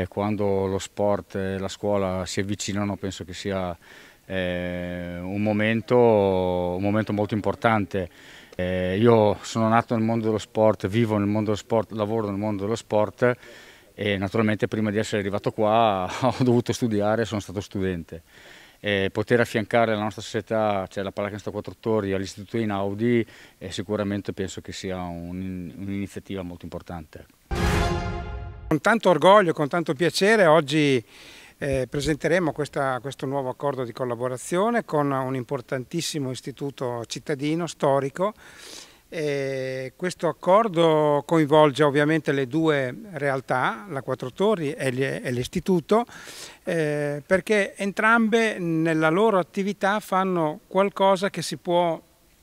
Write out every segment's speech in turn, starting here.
Eh, quando lo sport e la scuola si avvicinano penso che sia eh, un, momento, un, momento, molto importante. Eh, io sono nato nel mondo dello sport, vivo nel mondo dello sport, lavoro nel mondo dello sport e naturalmente prima di essere arrivato qua ho dovuto studiare, sono stato studente. E poter affiancare la nostra società, cioè la Pallacanestro 4 Tori, all'Istituto Inaudi, sicuramente penso che sia un'iniziativa molto importante. Con tanto orgoglio, con tanto piacere oggi eh, presenteremo questa, questo nuovo accordo di collaborazione con un importantissimo istituto cittadino storico. E questo accordo coinvolge ovviamente le due realtà, la Quattro Torri e l'istituto, eh, perché entrambe nella loro attività fanno qualcosa che si può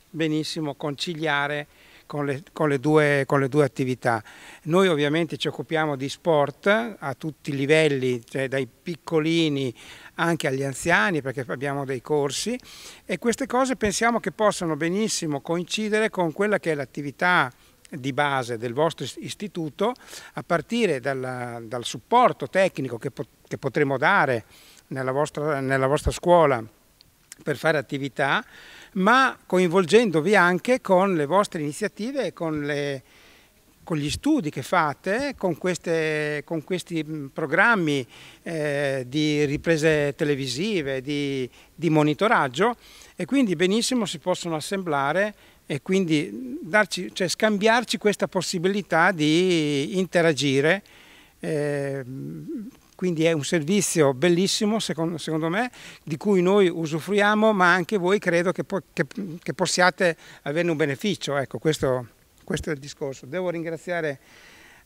benissimo conciliare con le, con, le due, con le, due, attività. Noi ovviamente ci occupiamo di sport a tutti i livelli, cioè dai piccolini anche agli anziani perché abbiamo dei corsi e queste cose pensiamo che possano benissimo coincidere con quella che è l'attività di base del vostro istituto a partire dalla, dal supporto tecnico che, po che potremo dare nella vostra, nella vostra scuola per fare attività ma coinvolgendovi anche con le vostre iniziative, con, con gli studi che fate, con, queste, con questi mm, programmi eh, di riprese televisive, di, di monitoraggio e quindi benissimo si possono assemblare e quindi mm, darci, cioè scambiarci questa possibilità di interagire eh, quindi è un servizio bellissimo secondo, secondo me di cui noi usufruiamo ma anche voi credo che, po che, che possiate averne un beneficio. Ecco, questo, questo, è il discorso. Devo ringraziare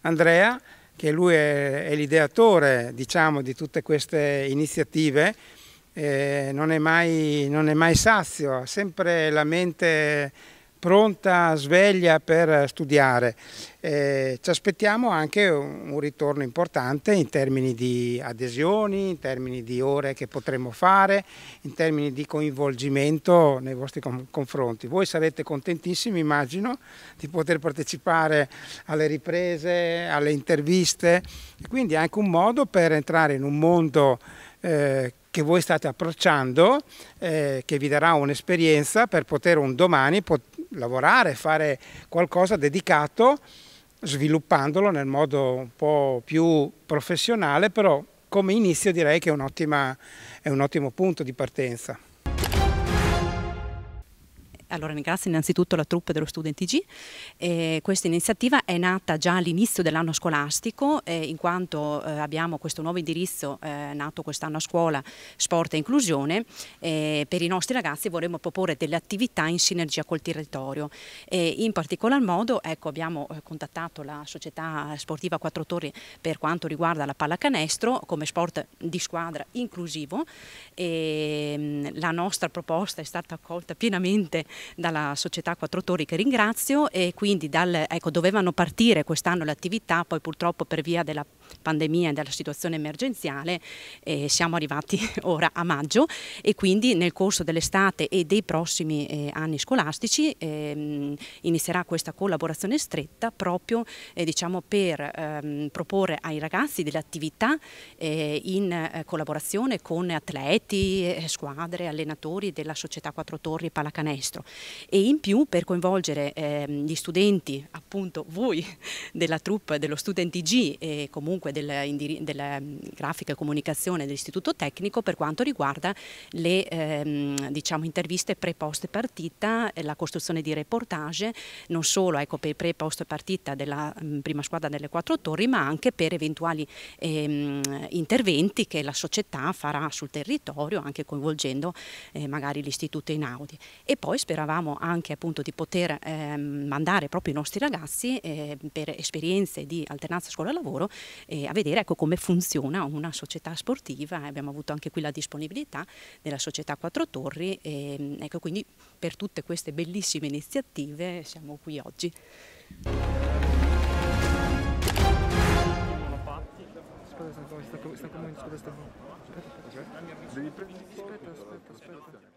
Andrea che lui è, è l'ideatore diciamo, di tutte queste iniziative. Eh, non, è mai, non è mai sazio, ha sempre la mente pronta sveglia per studiare. Eh, ci aspettiamo anche un, ritorno importante in termini di adesioni, in termini di ore che potremo fare, in termini di coinvolgimento nei vostri confronti. Voi sarete contentissimi, immagino, di poter partecipare alle riprese, alle interviste, quindi è anche un modo per entrare in un mondo eh, che voi state approcciando, eh, che vi darà un'esperienza per poter un domani pot lavorare, fare qualcosa dedicato, sviluppandolo nel modo un po' più professionale, però come inizio direi che è un, è un ottimo punto di partenza. Allora ringrazio innanzitutto la troupe dello Student IG. Eh, questa iniziativa è nata già all'inizio dell'anno scolastico eh, in quanto eh, abbiamo questo nuovo indirizzo eh, nato quest'anno a scuola Sport e Inclusione. Eh, per i nostri ragazzi vorremmo proporre delle attività in sinergia col territorio. in particolar modo ecco, abbiamo eh, contattato la società sportiva Quattro Torri per quanto riguarda la pallacanestro come sport di squadra inclusivo. Ehm, la nostra proposta è stata accolta pienamente dalla società Quattro Torri che ringrazio e quindi dal, ecco, dovevano partire quest'anno le attività, poi purtroppo per via della pandemia e della situazione emergenziale eh, siamo arrivati ora a maggio e quindi nel corso dell'estate e dei prossimi eh, anni scolastici ehm, inizierà questa collaborazione stretta proprio eh, diciamo, per ehm, proporre ai ragazzi delle attività eh, in eh, collaborazione con atleti, eh, squadre, allenatori della società Quattro Torri e Pallacanestro e in più per coinvolgere eh, gli studenti, appunto voi della troupe, dello Student IG e comunque della, della mm, grafica e comunicazione dell'Istituto Tecnico per quanto riguarda le ehm, diciamo, interviste pre-post partita, eh, la costruzione di reportage non solo ecco, per pre-post partita della mm, prima squadra delle quattro torri ma anche per eventuali ehm, interventi che la società farà sul territorio anche coinvolgendo eh, magari l'istituto Inaudi e poi spero speravamo anche appunto di poter eh, mandare proprio i nostri ragazzi eh, per esperienze di alternanza scuola-lavoro a vedere ecco, come funziona una società sportiva. Abbiamo avuto anche qui la disponibilità della società Quattro Torri, ecco, quindi per tutte queste bellissime iniziative siamo qui oggi. Aspetta, aspetta, aspetta.